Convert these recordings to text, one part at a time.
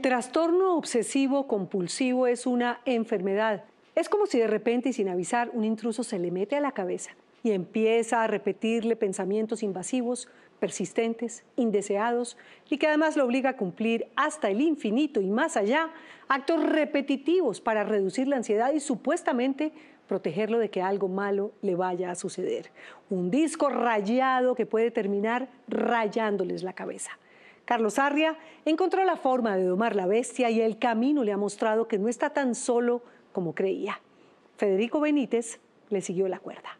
Trastorno obsesivo compulsivo es una enfermedad. Es como si de repente y sin avisar un intruso se le mete a la cabeza y empieza a repetirle pensamientos invasivos, persistentes, indeseados y que además lo obliga a cumplir hasta el infinito y más allá actos repetitivos para reducir la ansiedad y supuestamente protegerlo de que algo malo le vaya a suceder. Un disco rayado que puede terminar rayándoles la cabeza. Carlos Arria encontró la forma de domar la bestia y el camino le ha mostrado que no está tan solo como creía. Federico Benítez le siguió la cuerda.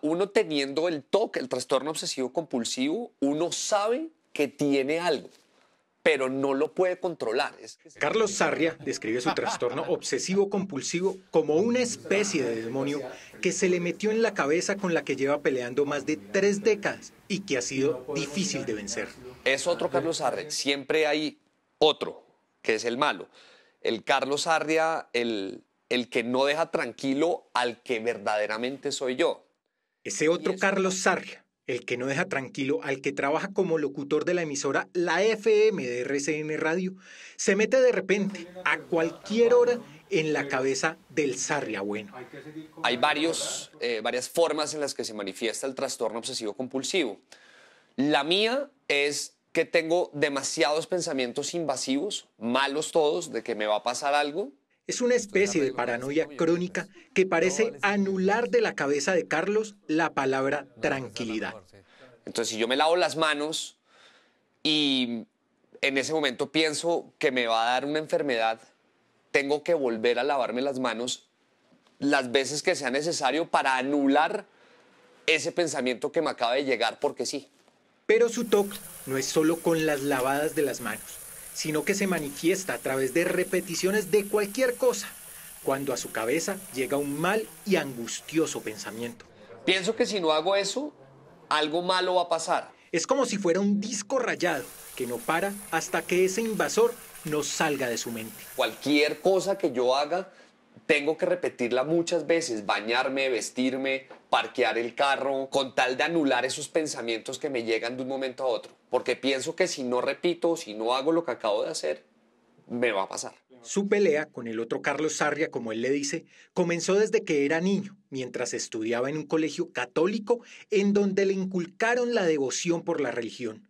Uno teniendo el TOC, el trastorno obsesivo compulsivo, uno sabe que tiene algo pero no lo puede controlar. Carlos Sarria describe su trastorno obsesivo-compulsivo como una especie de demonio que se le metió en la cabeza con la que lleva peleando más de tres décadas y que ha sido difícil de vencer. Es otro Carlos Sarria, siempre hay otro, que es el malo. El Carlos Sarria, el, el que no deja tranquilo al que verdaderamente soy yo. Ese otro Carlos Sarria el que no deja tranquilo al que trabaja como locutor de la emisora La FM de RCN Radio, se mete de repente, a cualquier hora, en la cabeza del Sarria Bueno. Hay varios, eh, varias formas en las que se manifiesta el trastorno obsesivo compulsivo. La mía es que tengo demasiados pensamientos invasivos, malos todos, de que me va a pasar algo, es una especie de paranoia crónica que parece anular de la cabeza de Carlos la palabra tranquilidad. Entonces, si yo me lavo las manos y en ese momento pienso que me va a dar una enfermedad, tengo que volver a lavarme las manos las veces que sea necesario para anular ese pensamiento que me acaba de llegar porque sí. Pero su toque no es solo con las lavadas de las manos sino que se manifiesta a través de repeticiones de cualquier cosa, cuando a su cabeza llega un mal y angustioso pensamiento. Pienso que si no hago eso, algo malo va a pasar. Es como si fuera un disco rayado que no para hasta que ese invasor no salga de su mente. Cualquier cosa que yo haga, tengo que repetirla muchas veces, bañarme, vestirme, parquear el carro con tal de anular esos pensamientos que me llegan de un momento a otro. Porque pienso que si no repito, si no hago lo que acabo de hacer, me va a pasar. Su pelea con el otro Carlos Sarria, como él le dice, comenzó desde que era niño, mientras estudiaba en un colegio católico en donde le inculcaron la devoción por la religión.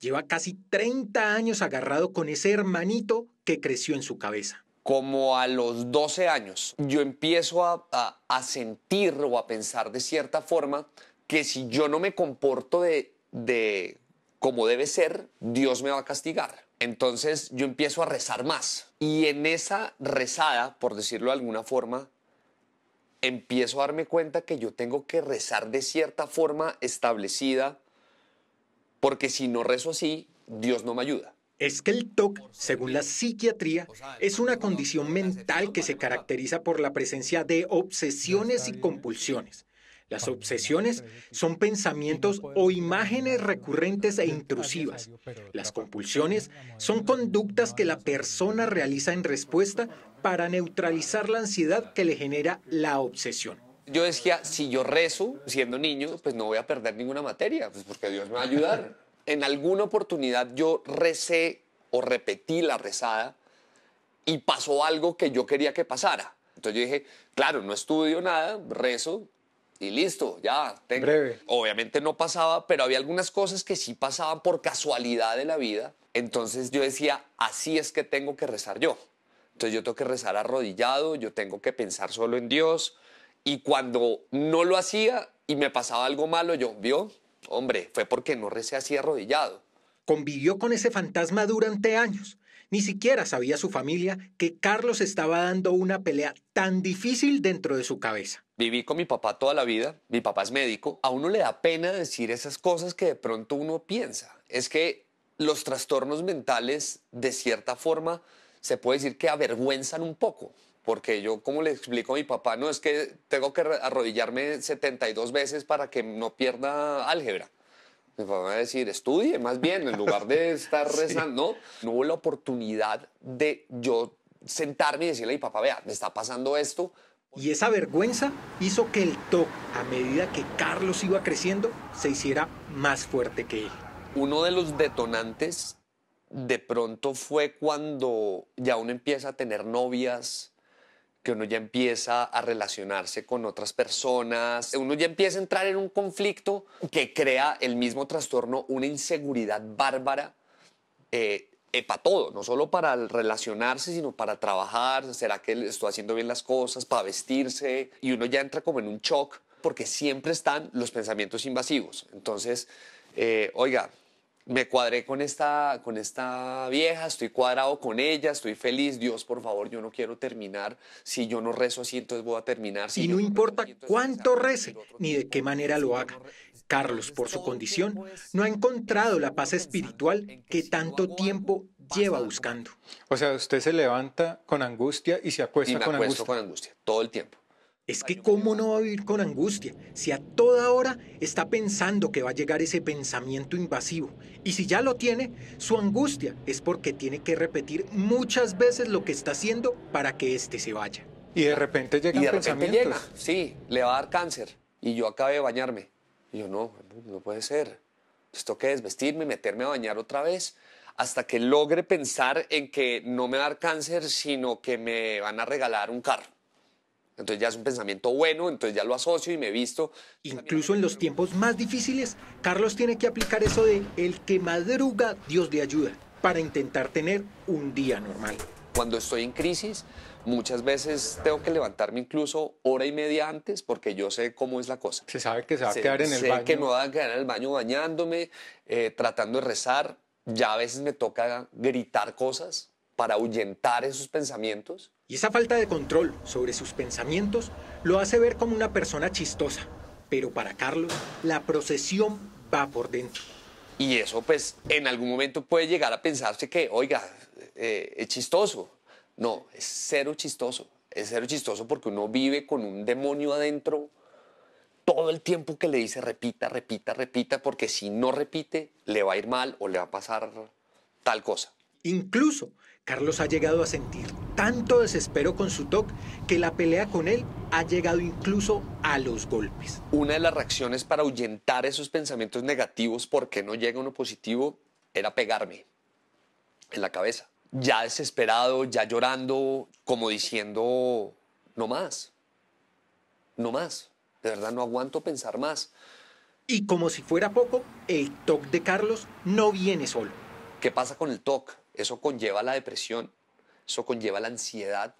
Lleva casi 30 años agarrado con ese hermanito que creció en su cabeza como a los 12 años, yo empiezo a, sentir o a pensar de cierta forma que si yo no me comporto de, de como debe ser, Dios me va a castigar. Entonces yo empiezo a rezar más. Y en esa rezada, por decirlo de alguna forma, empiezo a darme cuenta que yo tengo que rezar de cierta forma establecida, porque si no rezo así, Dios no me ayuda es que el TOC, según la psiquiatría, es una condición mental que se caracteriza por la presencia de obsesiones y compulsiones. Las obsesiones son pensamientos o imágenes recurrentes e intrusivas. Las compulsiones son conductas que la persona realiza en respuesta para neutralizar la ansiedad que le genera la obsesión. Yo decía, si yo rezo siendo niño, pues no voy a perder ninguna materia, pues porque Dios me va a ayudar en alguna oportunidad yo recé o repetí la rezada y pasó algo que yo quería que pasara. Entonces yo dije, claro, no estudio nada, rezo y listo, ya. Tengo. Breve. Obviamente no pasaba, pero había algunas cosas que sí pasaban por casualidad de la vida. Entonces yo decía, así es que tengo que rezar yo. Entonces yo tengo que rezar arrodillado, yo tengo que pensar solo en Dios. Y cuando no lo hacía y me pasaba algo malo, yo, ¿vio? Hombre, fue porque no se así arrodillado. Convivió con ese fantasma durante años. Ni siquiera sabía su familia que Carlos estaba dando una pelea tan difícil dentro de su cabeza. Viví con mi papá toda la vida, mi papá es médico, a uno le da pena decir esas cosas que de pronto uno piensa. Es que los trastornos mentales, de cierta forma, se puede decir que avergüenzan un poco. Porque yo, como le explico a mi papá, no es que tengo que arrodillarme 72 veces para que no pierda álgebra. Mi papá va a decir, estudie más bien, en lugar de estar rezando. No hubo la oportunidad de yo sentarme y decirle a mi papá, vea, me está pasando esto. Y esa vergüenza hizo que el TOC, a medida que Carlos iba creciendo, se hiciera más fuerte que él. Uno de los detonantes de pronto fue cuando ya uno empieza a tener novias, que uno ya empieza a relacionarse con otras personas, uno ya empieza a entrar en un conflicto que crea el mismo trastorno, una inseguridad bárbara eh, eh para todo, no solo para relacionarse, sino para trabajar, será que estoy haciendo bien las cosas, para vestirse, y uno ya entra como en un shock porque siempre están los pensamientos invasivos. Entonces, eh, oiga, me cuadré con esta, con esta vieja, estoy cuadrado con ella, estoy feliz, Dios, por favor, yo no quiero terminar, si yo no rezo así, entonces voy a terminar. y no importa cuánto rece, ni de qué manera lo haga. Carlos, por su condición, no ha encontrado la paz espiritual que tanto tiempo lleva buscando. O sea, usted se levanta con angustia y se acuesta con angustia, todo el tiempo. Es que cómo no va a vivir con angustia si a toda hora está pensando que va a llegar ese pensamiento invasivo. Y si ya lo tiene, su angustia es porque tiene que repetir muchas veces lo que está haciendo para que éste se vaya. Y de repente llega el pensamiento sí, le va a dar cáncer y yo acabé de bañarme. Y yo no, no puede ser. tengo que desvestirme, meterme a bañar otra vez hasta que logre pensar en que no me va a dar cáncer, sino que me van a regalar un carro. Entonces ya es un pensamiento bueno, entonces ya lo asocio y me visto. Incluso en los tiempos más difíciles, Carlos tiene que aplicar eso de el que madruga, Dios le ayuda, para intentar tener un día normal. Cuando estoy en crisis, muchas veces tengo que levantarme incluso hora y media antes porque yo sé cómo es la cosa. Se sabe que se va a quedar en el baño. Sé que me va a quedar en el baño bañándome, eh, tratando de rezar. Ya a veces me toca gritar cosas para ahuyentar esos pensamientos y esa falta de control sobre sus pensamientos lo hace ver como una persona chistosa. Pero para Carlos, la procesión va por dentro. Y eso, pues, en algún momento puede llegar a pensarse que, oiga, eh, es chistoso. No, es cero chistoso. Es cero chistoso porque uno vive con un demonio adentro todo el tiempo que le dice repita, repita, repita, porque si no repite, le va a ir mal o le va a pasar tal cosa. Incluso, Carlos ha llegado a sentir tanto desespero con su TOC que la pelea con él ha llegado incluso a los golpes. Una de las reacciones para ahuyentar esos pensamientos negativos porque no llega uno positivo era pegarme en la cabeza. Ya desesperado, ya llorando, como diciendo, no más, no más. De verdad no aguanto pensar más. Y como si fuera poco, el TOC de Carlos no viene solo. ¿Qué pasa con el TOC? Eso conlleva la depresión eso conlleva la ansiedad,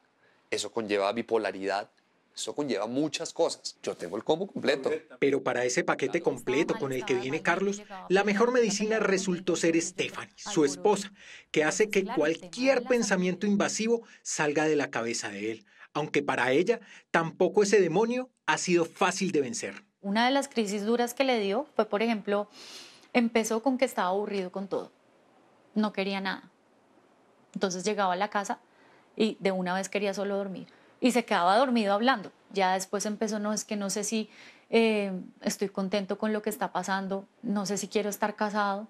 eso conlleva bipolaridad, eso conlleva muchas cosas. Yo tengo el combo completo. Pero para ese paquete completo con el que viene Carlos, la mejor medicina resultó ser Stephanie, su esposa, que hace que cualquier pensamiento invasivo salga de la cabeza de él. Aunque para ella tampoco ese demonio ha sido fácil de vencer. Una de las crisis duras que le dio fue, por ejemplo, empezó con que estaba aburrido con todo. No quería nada. Entonces llegaba a la casa y de una vez quería solo dormir. Y se quedaba dormido hablando. Ya después empezó, no, es que no sé si eh, estoy contento con lo que está pasando, no sé si quiero estar casado.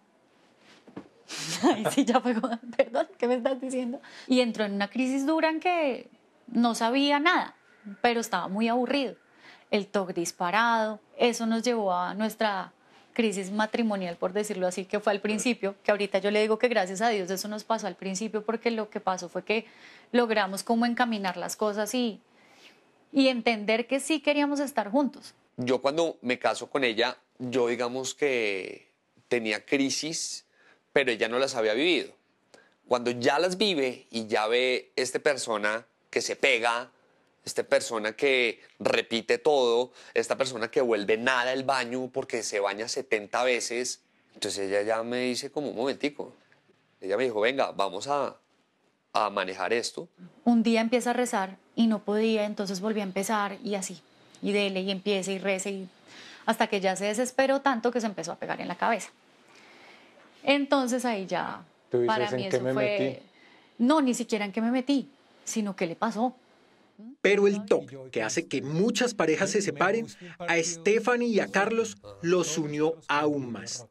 Ay, sí, ya fue, perdón, ¿qué me estás diciendo? Y entró en una crisis dura en que no sabía nada, pero estaba muy aburrido. El toque disparado, eso nos llevó a nuestra crisis matrimonial, por decirlo así, que fue al principio, que ahorita yo le digo que gracias a Dios eso nos pasó al principio, porque lo que pasó fue que logramos como encaminar las cosas y, y entender que sí queríamos estar juntos. Yo cuando me caso con ella, yo digamos que tenía crisis, pero ella no las había vivido. Cuando ya las vive y ya ve esta persona que se pega, esta persona que repite todo, esta persona que vuelve nada al baño porque se baña 70 veces. Entonces ella ya me dice como un momentico. Ella me dijo, venga, vamos a, a manejar esto. Un día empieza a rezar y no podía, entonces volví a empezar y así. Y dele y empieza y reza y hasta que ya se desesperó tanto que se empezó a pegar en la cabeza. Entonces ahí ya... para mí eso fue... No, ni siquiera en qué me metí, sino qué le pasó. Pero el toque que hace que muchas parejas se separen, a Stephanie y a Carlos los unió aún más.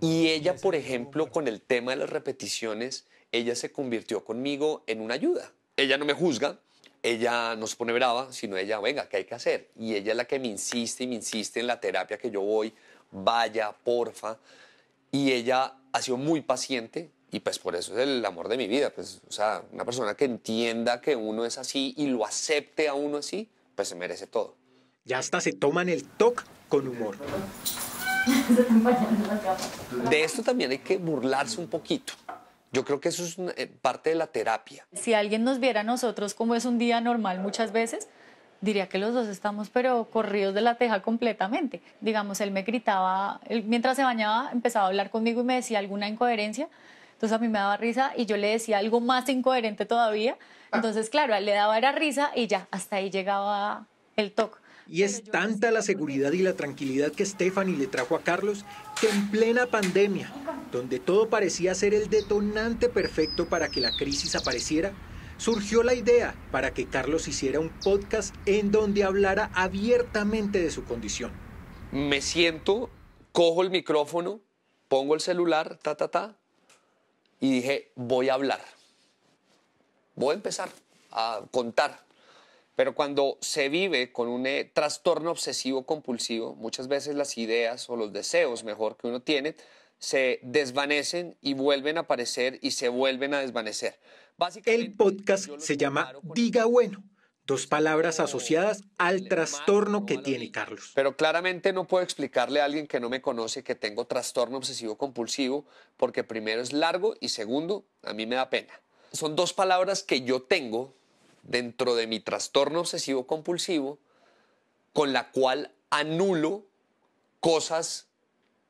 Y ella, por ejemplo, con el tema de las repeticiones, ella se convirtió conmigo en una ayuda. Ella no me juzga, ella no se pone brava, sino ella, venga, ¿qué hay que hacer? Y ella es la que me insiste y me insiste en la terapia que yo voy, vaya, porfa. Y ella ha sido muy paciente, y pues por eso es el amor de mi vida. Pues, o sea, una persona que entienda que uno es así y lo acepte a uno así, pues se merece todo. Ya hasta se toman el toc con humor. De esto también hay que burlarse un poquito. Yo creo que eso es eh, parte de la terapia. Si alguien nos viera a nosotros como es un día normal muchas veces, diría que los dos estamos pero corridos de la teja completamente. Digamos, él me gritaba, mientras se bañaba empezaba a hablar conmigo y me decía alguna incoherencia entonces a mí me daba risa y yo le decía algo más incoherente todavía. Ah. Entonces, claro, le daba era risa y ya, hasta ahí llegaba el toque. Y es tanta la seguridad y la tranquilidad que Stephanie le trajo a Carlos que en plena pandemia, donde todo parecía ser el detonante perfecto para que la crisis apareciera, surgió la idea para que Carlos hiciera un podcast en donde hablara abiertamente de su condición. Me siento, cojo el micrófono, pongo el celular, ta, ta, ta, y dije, voy a hablar. Voy a empezar a contar. Pero cuando se vive con un eh, trastorno obsesivo compulsivo, muchas veces las ideas o los deseos, mejor que uno tiene, se desvanecen y vuelven a aparecer y se vuelven a desvanecer. el podcast se llama Diga Bueno dos palabras asociadas al trastorno que tiene Carlos. Pero claramente no puedo explicarle a alguien que no me conoce que tengo trastorno obsesivo compulsivo, porque primero es largo y segundo, a mí me da pena. Son dos palabras que yo tengo dentro de mi trastorno obsesivo compulsivo, con la cual anulo cosas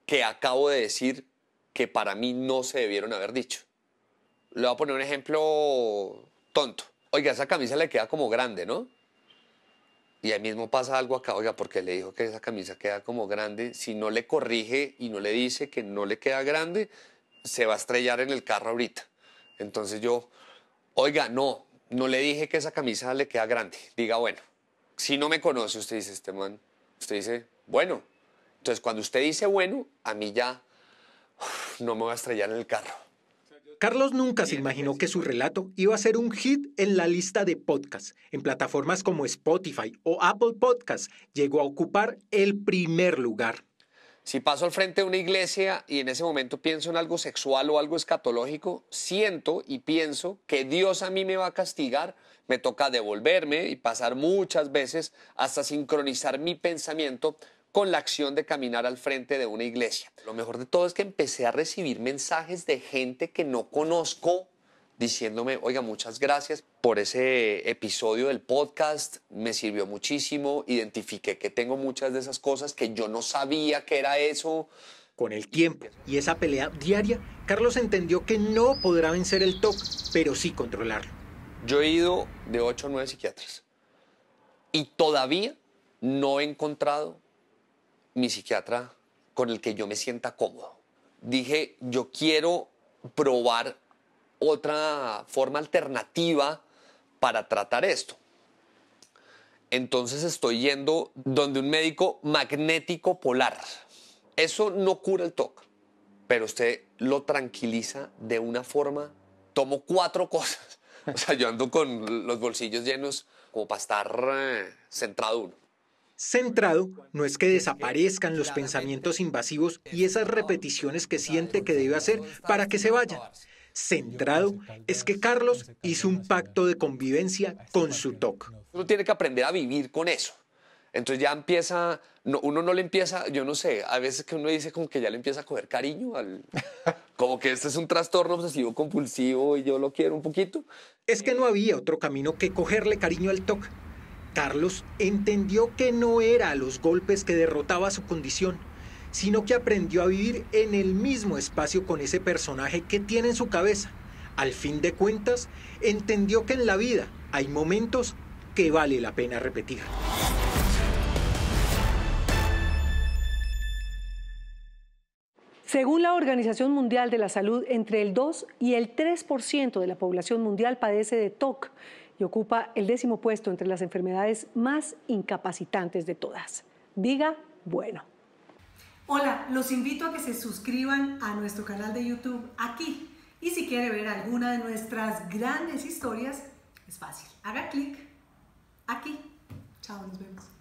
que acabo de decir que para mí no se debieron haber dicho. Le voy a poner un ejemplo tonto oiga, esa camisa le queda como grande, ¿no? Y ahí mismo pasa algo acá, oiga, porque le dijo que esa camisa queda como grande, si no le corrige y no le dice que no le queda grande, se va a estrellar en el carro ahorita. Entonces yo, oiga, no, no le dije que esa camisa le queda grande. Diga, bueno, si no me conoce, usted dice, este man, usted dice, bueno. Entonces cuando usted dice bueno, a mí ya no me va a estrellar en el carro. Carlos nunca se imaginó pues, que su relato iba a ser un hit en la lista de podcasts. En plataformas como Spotify o Apple Podcasts llegó a ocupar el primer lugar. Si paso al frente de una iglesia y en ese momento pienso en algo sexual o algo escatológico, siento y pienso que Dios a mí me va a castigar, me toca devolverme y pasar muchas veces hasta sincronizar mi pensamiento con la acción de caminar al frente de una iglesia. Lo mejor de todo es que empecé a recibir mensajes de gente que no conozco diciéndome, oiga, muchas gracias por ese episodio del podcast, me sirvió muchísimo, identifiqué que tengo muchas de esas cosas que yo no sabía que era eso. Con el tiempo y esa pelea diaria, Carlos entendió que no podrá vencer el TOC, pero sí controlarlo. Yo he ido de 8 a 9 psiquiatras y todavía no he encontrado mi psiquiatra con el que yo me sienta cómodo. Dije, yo quiero probar otra forma alternativa para tratar esto. Entonces estoy yendo donde un médico magnético polar. Eso no cura el TOC, pero usted lo tranquiliza de una forma. Tomo cuatro cosas. O sea, yo ando con los bolsillos llenos como para estar eh, centrado uno. Centrado no es que desaparezcan los pensamientos invasivos y esas repeticiones que siente que debe hacer para que se vayan. Centrado es que Carlos hizo un pacto de convivencia con su TOC. Uno tiene que aprender a vivir con eso. Entonces ya empieza, uno no le empieza, yo no sé, a veces que uno dice como que ya le empieza a coger cariño al... Como que este es un trastorno obsesivo compulsivo y yo lo quiero un poquito. Es que no había otro camino que cogerle cariño al TOC. Carlos entendió que no era los golpes que derrotaba su condición, sino que aprendió a vivir en el mismo espacio con ese personaje que tiene en su cabeza. Al fin de cuentas, entendió que en la vida hay momentos que vale la pena repetir. Según la Organización Mundial de la Salud, entre el 2 y el 3% de la población mundial padece de TOC y ocupa el décimo puesto entre las enfermedades más incapacitantes de todas. Diga, bueno. Hola, los invito a que se suscriban a nuestro canal de YouTube aquí. Y si quiere ver alguna de nuestras grandes historias, es fácil. Haga clic aquí. Chao, nos vemos.